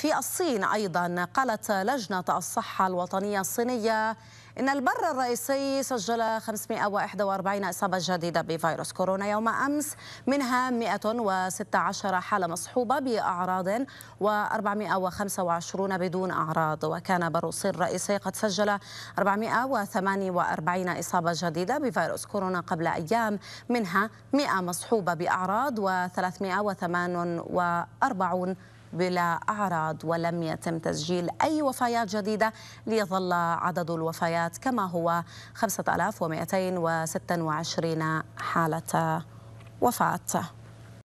في الصين أيضا قالت لجنة الصحة الوطنية الصينية إن البر الرئيسي سجل 541 إصابة جديدة بفيروس كورونا يوم أمس منها 116 حالة مصحوبة بأعراض و425 بدون أعراض وكان بر الصين الرئيسي قد سجل 448 إصابة جديدة بفيروس كورونا قبل أيام منها 100 مصحوبة بأعراض و348 بلا أعراض ولم يتم تسجيل أي وفيات جديدة ليظل عدد الوفيات كما هو 5226 حالة وفاة